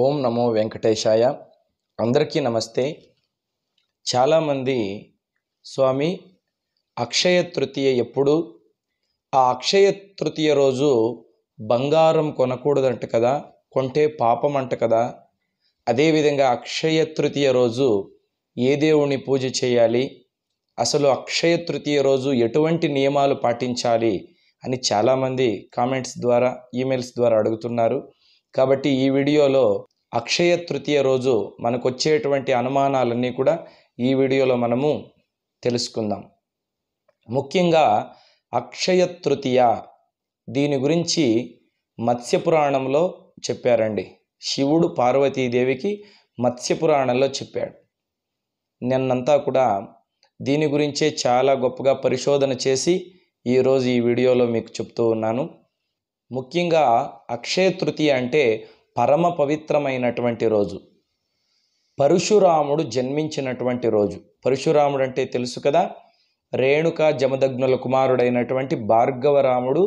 ఓం నమో వెంకటేశాయ అందరికీ నమస్తే చాలామంది స్వామి అక్షయ తృతీయ ఎప్పుడు ఆ అక్షయ తృతీయ రోజు బంగారం కొనకూడదంట కదా కొంటే పాపం అంట కదా అదేవిధంగా అక్షయ తృతీయ రోజు ఏ దేవుణ్ణి పూజ చేయాలి అసలు అక్షయ తృతీయ రోజు ఎటువంటి నియమాలు పాటించాలి అని చాలామంది కామెంట్స్ ద్వారా ఈమెయిల్స్ ద్వారా అడుగుతున్నారు కాబట్టి ఈ వీడియోలో అక్షయ తృతీయ రోజు మనకు వచ్చేటువంటి అనుమానాలన్నీ కూడా ఈ వీడియోలో మనము తెలుసుకుందాం ముఖ్యంగా అక్షయ తృతీయ దీని గురించి మత్స్యపురాణంలో చెప్పారండి శివుడు పార్వతీదేవికి మత్స్యపురాణంలో చెప్పాడు నిన్నంతా కూడా దీని గురించే చాలా గొప్పగా పరిశోధన చేసి ఈరోజు ఈ వీడియోలో మీకు చెప్తూ ఉన్నాను ముఖ్యంగా అక్షయ తృతీయ అంటే పరమ పవిత్రమైనటువంటి రోజు పరశురాముడు జన్మించినటువంటి రోజు పరశురాముడు అంటే తెలుసు కదా రేణుక జమదగ్నుల కుమారుడైనటువంటి భార్గవరాముడు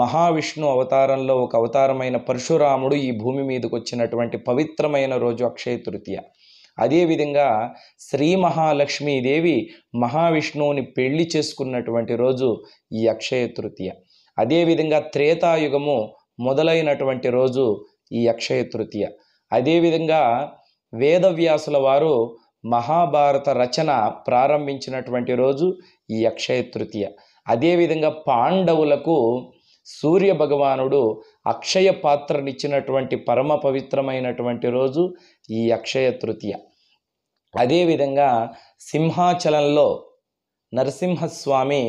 మహావిష్ణు అవతారంలో ఒక అవతారమైన పరశురాముడు ఈ భూమి మీదకు వచ్చినటువంటి పవిత్రమైన రోజు అక్షయ తృతీయ అదేవిధంగా శ్రీ మహాలక్ష్మీదేవి మహావిష్ణువుని పెళ్లి చేసుకున్నటువంటి రోజు ఈ అక్షయ తృతీయ అదేవిధంగా త్రేతాయుగము మొదలైనటువంటి రోజు ఈ అక్షయ తృతీయ అదేవిధంగా వేదవ్యాసుల వారు మహాభారత రచన ప్రారంభించినటువంటి రోజు ఈ అక్షయ తృతీయ అదేవిధంగా పాండవులకు సూర్య భగవానుడు అక్షయ పాత్రనిచ్చినటువంటి పరమ పవిత్రమైనటువంటి రోజు ఈ అక్షయ తృతీయ అదేవిధంగా సింహాచలంలో నరసింహస్వామి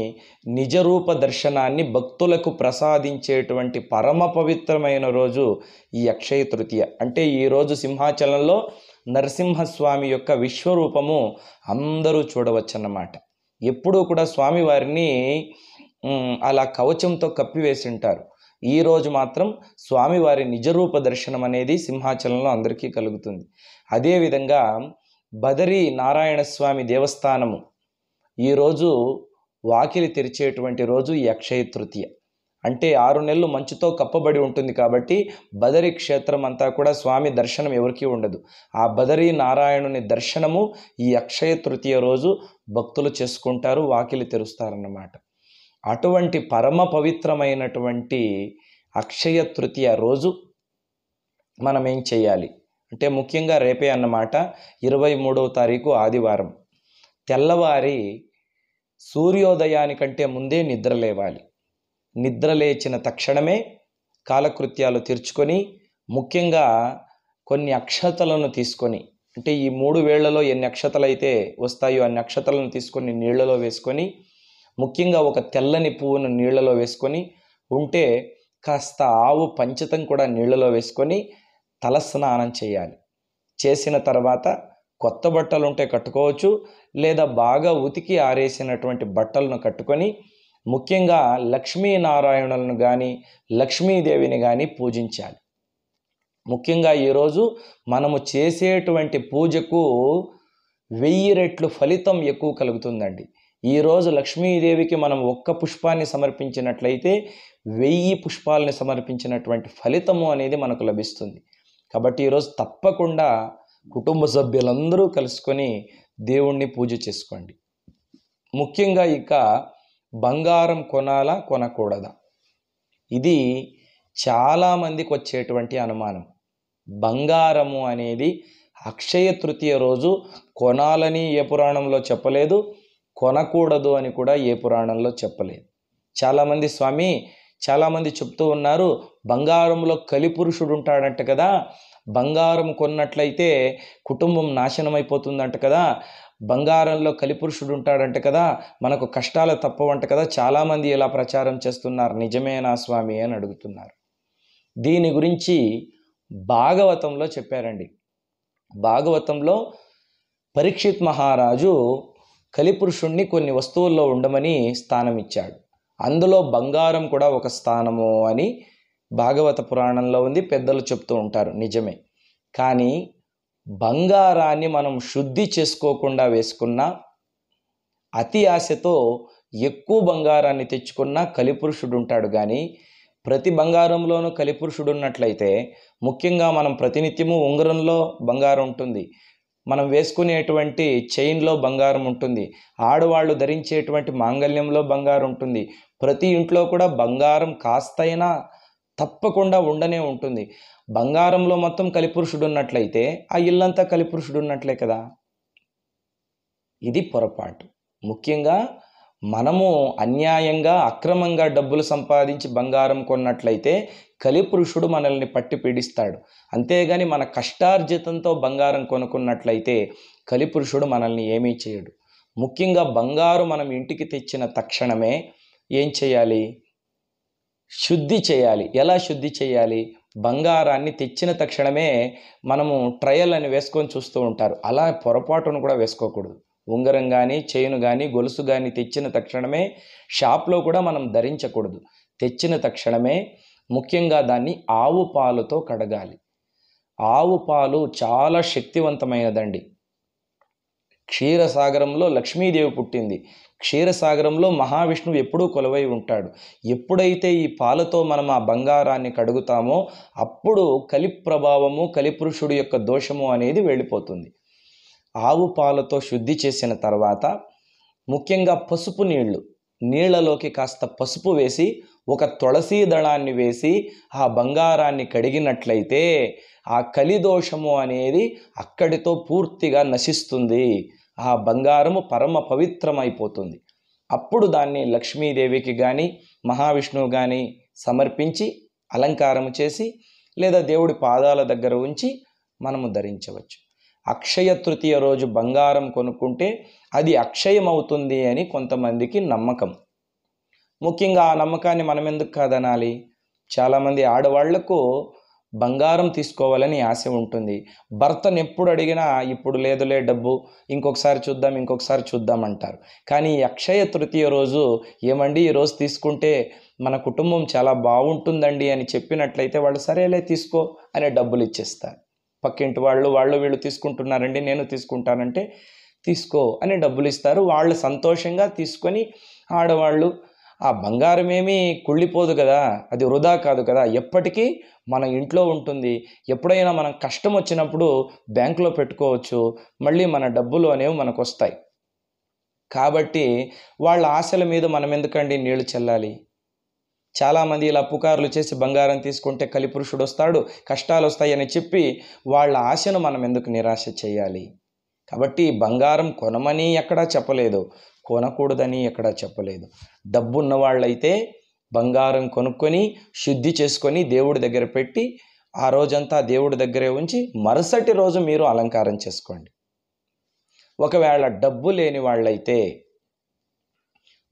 నిజరూప దర్శనాన్ని భక్తులకు ప్రసాదించేటువంటి పరమ పవిత్రమైన రోజు ఈ అక్షయ తృతీయ అంటే ఈరోజు సింహాచలంలో నరసింహస్వామి యొక్క విశ్వరూపము అందరూ చూడవచ్చన్నమాట ఎప్పుడూ కూడా స్వామివారిని అలా కవచంతో కప్పివేసి ఉంటారు ఈరోజు మాత్రం స్వామివారి నిజరూప దర్శనం అనేది సింహాచలంలో అందరికీ కలుగుతుంది అదేవిధంగా బదరి నారాయణ స్వామి దేవస్థానము ఈరోజు వాకిలి తెరిచేటువంటి రోజు అక్షయ తృతీయ అంటే ఆరు నెలలు మంచుతో కప్పబడి ఉంటుంది కాబట్టి బదరి క్షేత్రం అంతా కూడా స్వామి దర్శనం ఎవరికీ ఉండదు ఆ బదరీ నారాయణుని దర్శనము ఈ అక్షయ తృతీయ రోజు భక్తులు చేసుకుంటారు వాకిలి తెరుస్తారన్నమాట అటువంటి పరమ పవిత్రమైనటువంటి అక్షయ తృతీయ రోజు మనం ఏం చేయాలి అంటే ముఖ్యంగా రేపే అన్నమాట ఇరవై మూడవ తారీఖు ఆదివారం తెల్లవారి సూర్యోదయానికంటే ముందే నిద్రలేవాలి నిద్రలేచిన తక్షణమే కాలకృత్యాలు తీర్చుకొని ముఖ్యంగా కొన్ని అక్షతలను తీసుకొని అంటే ఈ మూడు వేళ్లలో ఎన్ని అక్షతలు అయితే వస్తాయో అన్ని అక్షతలను తీసుకొని నీళ్లలో వేసుకొని ముఖ్యంగా ఒక తెల్లని పువ్వును నీళ్లలో వేసుకొని ఉంటే కాస్త ఆవు పంచతం కూడా నీళ్లలో వేసుకొని తల స్నానం చేయాలి చేసిన తర్వాత కొత్త బట్టలు ఉంటే కట్టుకోవచ్చు లేదా బాగా ఉతికి ఆరేసినటువంటి బట్టలను కట్టుకొని ముఖ్యంగా లక్ష్మీనారాయణులను కానీ లక్ష్మీదేవిని కానీ పూజించాలి ముఖ్యంగా ఈరోజు మనము చేసేటువంటి పూజకు వెయ్యి రెట్లు ఫలితం ఎక్కువ కలుగుతుందండి ఈరోజు లక్ష్మీదేవికి మనం ఒక్క పుష్పాన్ని సమర్పించినట్లయితే వెయ్యి పుష్పాలని సమర్పించినటువంటి ఫలితము అనేది మనకు లభిస్తుంది కాబట్టి ఈరోజు తప్పకుండా కుటుంబ సభ్యులందరూ కలుసుకొని దేవుణ్ణి పూజ చేసుకోండి ముఖ్యంగా ఇక బంగారం కొనాలా కొనకూడదా ఇది చాలామందికి వచ్చేటువంటి అనుమానం బంగారము అనేది అక్షయ తృతీయ రోజు కొనాలని ఏ పురాణంలో చెప్పలేదు కొనకూడదు అని కూడా ఏ పురాణంలో చెప్పలేదు చాలామంది స్వామి చాలామంది చెప్తూ ఉన్నారు బంగారంలో కలిపురుషుడు ఉంటాడంట కదా బంగారం కొన్నట్లయితే కుటుంబం నాశనమైపోతుందంట కదా బంగారంలో కలిపురుషుడు ఉంటాడంట కదా మనకు కష్టాలు తప్పవంట కదా చాలామంది ఇలా ప్రచారం చేస్తున్నారు నిజమేనా స్వామి అని అడుగుతున్నారు దీని గురించి భాగవతంలో చెప్పారండి భాగవతంలో పరీక్షిత్ మహారాజు కలిపురుషుణ్ణి కొన్ని వస్తువుల్లో ఉండమని స్థానం ఇచ్చాడు అందులో బంగారం కూడా ఒక స్థానము అని భాగవత పురాణంలో ఉంది పెద్దలు చెప్తూ ఉంటారు నిజమే కానీ బంగారాన్ని మనం శుద్ధి చేసుకోకుండా వేసుకున్నా అతి ఆశతో ఎక్కువ బంగారాన్ని తెచ్చుకున్న కలిపురుషుడు ఉంటాడు కానీ ప్రతి బంగారంలోనూ కలిపురుషుడు ఉన్నట్లయితే ముఖ్యంగా మనం ప్రతినిత్యము ఉంగరంలో బంగారం ఉంటుంది మనం వేసుకునేటువంటి చైన్లో బంగారం ఉంటుంది ఆడవాళ్ళు ధరించేటువంటి మాంగళ్యంలో బంగారం ఉంటుంది ప్రతి ఇంట్లో కూడా బంగారం కాస్తైనా తప్పకుండా ఉండనే ఉంటుంది బంగారంలో మొత్తం కలిపురుషుడు ఉన్నట్లయితే ఆ ఇల్లంతా కలిపురుషుడు ఉన్నట్లే కదా ఇది పొరపాటు ముఖ్యంగా మనము అన్యాయంగా అక్రమంగా డబ్బులు సంపాదించి బంగారం కొన్నట్లయితే కలిపురుషుడు మనల్ని పట్టి పీడిస్తాడు అంతేగాని మన కష్టార్జితంతో బంగారం కొనుక్కున్నట్లయితే కలిపురుషుడు మనల్ని ఏమీ చేయడు ముఖ్యంగా బంగారు మనం ఇంటికి తెచ్చిన తక్షణమే ఏం చేయాలి శుద్ధి చేయాలి ఎలా శుద్ధి చేయాలి బంగారాన్ని తెచ్చిన తక్షణమే మనము ట్రయల్ అని వేసుకొని చూస్తూ ఉంటారు అలా పొరపాటును కూడా వేసుకోకూడదు ఉంగరం కానీ చైను కానీ గొలుసు కానీ తెచ్చిన తక్షణమే షాప్లో కూడా మనం ధరించకూడదు తెచ్చిన తక్షణమే ముఖ్యంగా దాన్ని ఆవు పాలుతో కడగాలి ఆవు పాలు చాలా శక్తివంతమైనదండి క్షీరసాగరంలో లక్ష్మీదేవి పుట్టింది క్షీరసాగరంలో మహావిష్ణువు ఎప్పుడూ కొలువై ఉంటాడు ఎప్పుడైతే ఈ పాలతో మనం ఆ బంగారాన్ని కడుగుతామో అప్పుడు కలి ప్రభావము కలిపురుషుడు యొక్క దోషము అనేది వెళ్ళిపోతుంది ఆవు పాలతో శుద్ధి చేసిన తర్వాత ముఖ్యంగా పసుపు నీళ్లు నీళ్లలోకి కాస్త పసుపు వేసి ఒక తులసీ దళాన్ని వేసి ఆ బంగారాన్ని కడిగినట్లయితే ఆ కలిదోషము అనేది అక్కడితో పూర్తిగా నశిస్తుంది ఆ బంగారము పరమ పవిత్రమైపోతుంది అప్పుడు దాన్ని లక్ష్మీదేవికి కానీ మహావిష్ణువు కానీ సమర్పించి అలంకారం చేసి లేదా దేవుడి పాదాల దగ్గర ఉంచి మనము ధరించవచ్చు అక్షయ తృతీయ రోజు బంగారం కొనుక్కుంటే అది అక్షయమవుతుంది అని కొంతమందికి నమ్మకం ముఖ్యంగా ఆ నమ్మకాన్ని మనం ఎందుకు కాదనాలి చాలామంది ఆడవాళ్లకు బంగారం తీసుకోవాలని ఆశ ఉంటుంది భర్తను ఎప్పుడు అడిగినా ఇప్పుడు లేదులే డబ్బు ఇంకొకసారి చూద్దాం ఇంకొకసారి చూద్దాం అంటారు కానీ అక్షయ తృతీయ రోజు ఏమండి ఈరోజు తీసుకుంటే మన కుటుంబం చాలా బాగుంటుందండి అని చెప్పినట్లయితే వాళ్ళు సరేలే తీసుకో అనే డబ్బులు ఇచ్చేస్తారు పక్కింటి వాళ్ళు వాళ్ళు వీళ్ళు తీసుకుంటున్నారండి నేను తీసుకుంటానంటే తీసుకో అని డబ్బులు ఇస్తారు వాళ్ళు సంతోషంగా తీసుకొని ఆడవాళ్ళు ఆ బంగారం ఏమీ కుళ్ళిపోదు కదా అది వృధా కాదు కదా ఎప్పటికీ మన ఇంట్లో ఉంటుంది ఎప్పుడైనా మనం కష్టం వచ్చినప్పుడు బ్యాంకులో పెట్టుకోవచ్చు మళ్ళీ మన డబ్బులు అనేవి మనకు వస్తాయి కాబట్టి వాళ్ళ ఆశల మీద మనం ఎందుకండి నీళ్లు చెల్లాలి చాలామంది ఇలా పుకార్లు చేసి బంగారం తీసుకుంటే కలిపురుషుడు వస్తాడు కష్టాలు వస్తాయని చెప్పి వాళ్ళ ఆశను మనం ఎందుకు నిరాశ చేయాలి కాబట్టి బంగారం కొనమని ఎక్కడా చెప్పలేదు కొనకూడదని ఎక్కడ చెప్పలేదు డబ్బు ఉన్నవాళ్ళైతే బంగారం కొనుక్కొని శుద్ధి చేసుకొని దేవుడి దగ్గర పెట్టి ఆ రోజంతా దేవుడి దగ్గరే ఉంచి మరుసటి రోజు మీరు అలంకారం చేసుకోండి ఒకవేళ డబ్బు లేని వాళ్ళైతే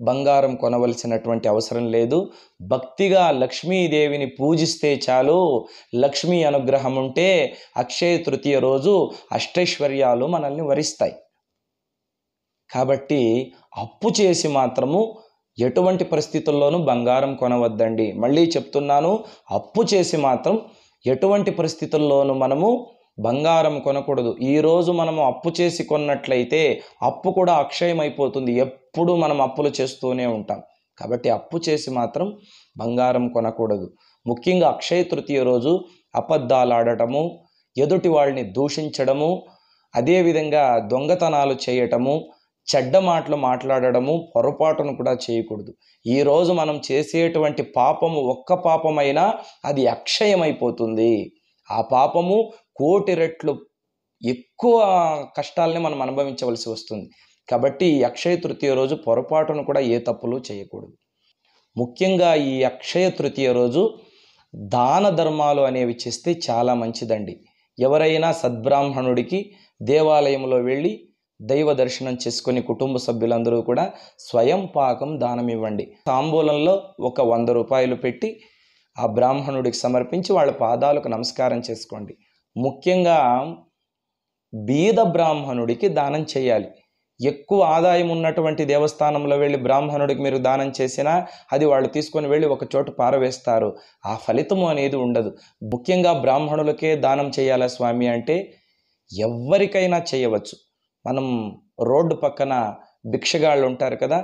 బంగారం కొనవలసినటువంటి అవసరం లేదు భక్తిగా లక్ష్మీదేవిని పూజిస్తే చాలు లక్ష్మీ అనుగ్రహం ఉంటే అక్షయ తృతీయ రోజు అష్టైశ్వర్యాలు మనల్ని వరిస్తాయి కాబట్టి అప్పు చేసి మాత్రము ఎటువంటి పరిస్థితుల్లోనూ బంగారం కొనవద్దండి మళ్ళీ చెప్తున్నాను అప్పు చేసి మాత్రం ఎటువంటి పరిస్థితుల్లోనూ మనము బంగారం కొనకూడదు ఈరోజు మనము అప్పు చేసి కొన్నట్లయితే అప్పు కూడా అక్షయం అయిపోతుంది ఎప్పుడు మనం అప్పులు చేస్తూనే ఉంటాం కాబట్టి అప్పు చేసి మాత్రం బంగారం కొనకూడదు ముఖ్యంగా అక్షయ తృతీయ రోజు అబద్ధాలు ఆడటము ఎదుటి వాళ్ళని దూషించడము అదేవిధంగా దొంగతనాలు చేయటము చెడ్డ మాటలు మాట్లాడడము పొరపాటును కూడా చేయకూడదు ఈరోజు మనం చేసేటువంటి పాపము ఒక్క పాపమైనా అది అక్షయమైపోతుంది ఆ పాపము కోటి రెట్లు ఎక్కువ కష్టాలని మనం అనుభవించవలసి వస్తుంది కాబట్టి ఈ అక్షయ తృతీయ రోజు పొరపాటును కూడా ఏ తప్పులు చేయకూడదు ముఖ్యంగా ఈ అక్షయ తృతీయ రోజు దాన ధర్మాలు అనేవి చేస్తే చాలా మంచిదండి ఎవరైనా సద్బ్రాహ్మణుడికి దేవాలయంలో వెళ్ళి దైవ దర్శనం చేసుకుని కుటుంబ సభ్యులందరూ కూడా స్వయం పాకం దానం ఇవ్వండి తాంబూలంలో ఒక వంద రూపాయలు పెట్టి ఆ బ్రాహ్మణుడికి సమర్పించి వాళ్ళ పాదాలకు నమస్కారం చేసుకోండి ముఖ్యంగా బీద బ్రాహ్మణుడికి దానం చేయాలి ఎక్కువ ఆదాయం ఉన్నటువంటి దేవస్థానంలో వెళ్ళి బ్రాహ్మణుడికి మీరు దానం చేసినా అది వాళ్ళు తీసుకొని వెళ్ళి ఒక చోటు పారవేస్తారు ఆ ఫలితము అనేది ఉండదు ముఖ్యంగా బ్రాహ్మణులకే దానం చేయాలా స్వామి అంటే ఎవరికైనా చేయవచ్చు మనం రోడ్డు పక్కన భిక్షగాళ్ళు ఉంటారు కదా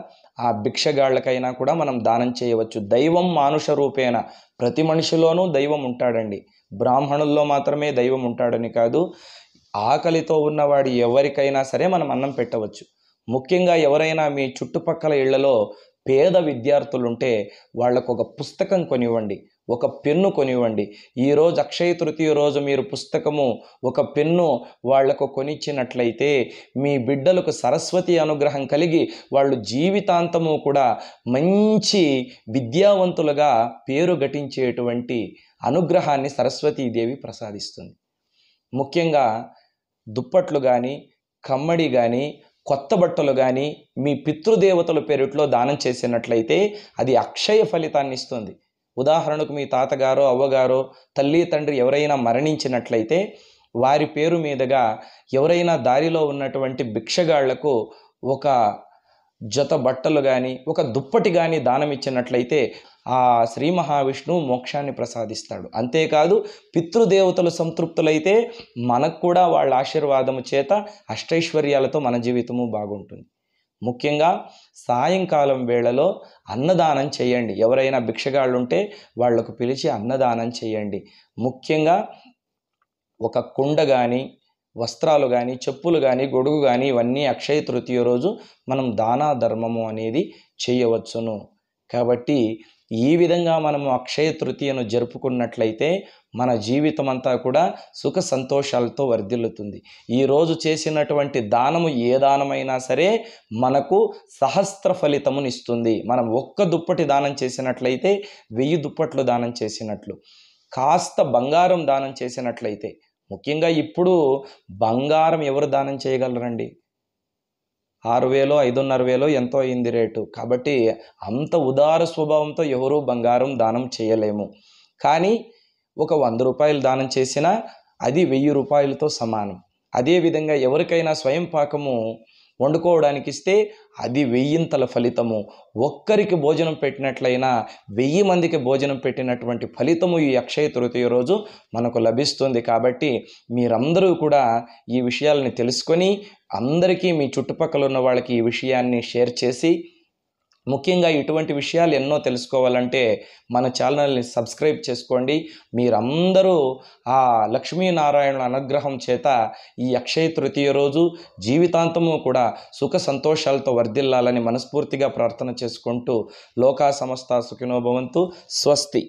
ఆ భిక్షగాళ్ళకైనా కూడా మనం దానం చేయవచ్చు దైవం మానుష రూపేణ ప్రతి మనిషిలోనూ దైవం ఉంటాడండి బ్రాహ్మణుల్లో మాత్రమే దైవం ఉంటాడని కాదు ఆకలితో ఉన్నవాడు ఎవరికైనా సరే మనం అన్నం పెట్టవచ్చు ముఖ్యంగా ఎవరైనా మీ చుట్టుపక్కల ఇళ్లలో పేద విద్యార్థులుంటే వాళ్ళకు ఒక పుస్తకం కొనివ్వండి ఒక పెన్ను కొనివ్వండి ఈరోజు అక్షయ తృతీయ రోజు మీరు పుస్తకము ఒక పెన్ను వాళ్లకు కొనిచ్చినట్లయితే మీ బిడ్డలకు సరస్వతి అనుగ్రహం కలిగి వాళ్ళు జీవితాంతము కూడా మంచి విద్యావంతులుగా పేరు ఘటించేటువంటి అనుగ్రహాన్ని సరస్వతీదేవి ప్రసాదిస్తుంది ముఖ్యంగా దుప్పట్లు కానీ కమ్మడి కానీ కొత్త బట్టలు కానీ మీ పితృదేవతల పేరిట్లో దానం చేసినట్లయితే అది అక్షయ ఫలితాన్ని ఇస్తుంది ఉదాహరణకు మీ తాతగారో అవ్వగారో తల్లి తండ్రి ఎవరైనా మరణించినట్లయితే వారి పేరు మీదుగా ఎవరైనా దారిలో ఉన్నటువంటి భిక్షగాళ్లకు ఒక జత బట్టలు కానీ ఒక దుప్పటి కానీ దానం ఇచ్చినట్లయితే ఆ శ్రీ మహావిష్ణువు మోక్షాన్ని ప్రసాదిస్తాడు అంతేకాదు పితృదేవతలు సంతృప్తులైతే మనకు కూడా వాళ్ళ ఆశీర్వాదము చేత అష్టైశ్వర్యాలతో మన జీవితము బాగుంటుంది ముఖ్యంగా సాయంకాలం వేళలో అన్నదానం చేయండి ఎవరైనా భిక్షగాళ్ళు ఉంటే వాళ్లకు పిలిచి అన్నదానం చేయండి ముఖ్యంగా ఒక కుండ కానీ వస్త్రాలు కానీ చెప్పులు కానీ గొడుగు కానీ ఇవన్నీ అక్షయ తృతీయ రోజు మనం దానా ధర్మము అనేది చేయవచ్చును కాబట్టి ఈ విధంగా మనము అక్షయ తృతీయను జరుపుకున్నట్లయితే మన జీవితం అంతా కూడా సుఖ సంతోషాలతో వర్ధిల్లుతుంది ఈరోజు చేసినటువంటి దానము ఏ దానమైనా సరే మనకు సహస్ర ఫలితమునిస్తుంది మనం ఒక్క దుప్పటి దానం చేసినట్లయితే వెయ్యి దుప్పట్లు దానం చేసినట్లు కాస్త బంగారం దానం చేసినట్లయితే ముఖ్యంగా ఇప్పుడు బంగారం ఎవరు దానం చేయగలరండి ఆరు వేలు ఐదున్నర వేలో ఎంతో అయింది రేటు కాబట్టి అంత ఉదార స్వభావంతో ఎవరూ బంగారం దానం చేయలేము కానీ ఒక వంద రూపాయలు దానం చేసినా అది వెయ్యి రూపాయలతో సమానం అదేవిధంగా ఎవరికైనా స్వయం పాకము వండుకోవడానికి ఇస్తే అది వెయ్యింతల ఫలితము ఒక్కరికి భోజనం పెట్టినట్లయినా వెయ్యి మందికి భోజనం పెట్టినటువంటి ఫలితము ఈ అక్షయ తృతీయ రోజు మనకు లభిస్తుంది కాబట్టి మీరందరూ కూడా ఈ విషయాలని తెలుసుకొని అందరికీ మీ చుట్టుపక్కల ఉన్న వాళ్ళకి ఈ విషయాన్ని షేర్ చేసి ముఖ్యంగా ఇటువంటి విషయాలు ఎన్నో తెలుసుకోవాలంటే మన ఛానల్ని సబ్స్క్రైబ్ చేసుకోండి మీరందరూ ఆ లక్ష్మీనారాయణ అనుగ్రహం చేత ఈ అక్షయ తృతీయ రోజు జీవితాంతము కూడా సుఖ సంతోషాలతో వర్ధిల్లాలని మనస్ఫూర్తిగా ప్రార్థన చేసుకుంటూ లోకా సమస్త సుఖినోభవంతు స్వస్తి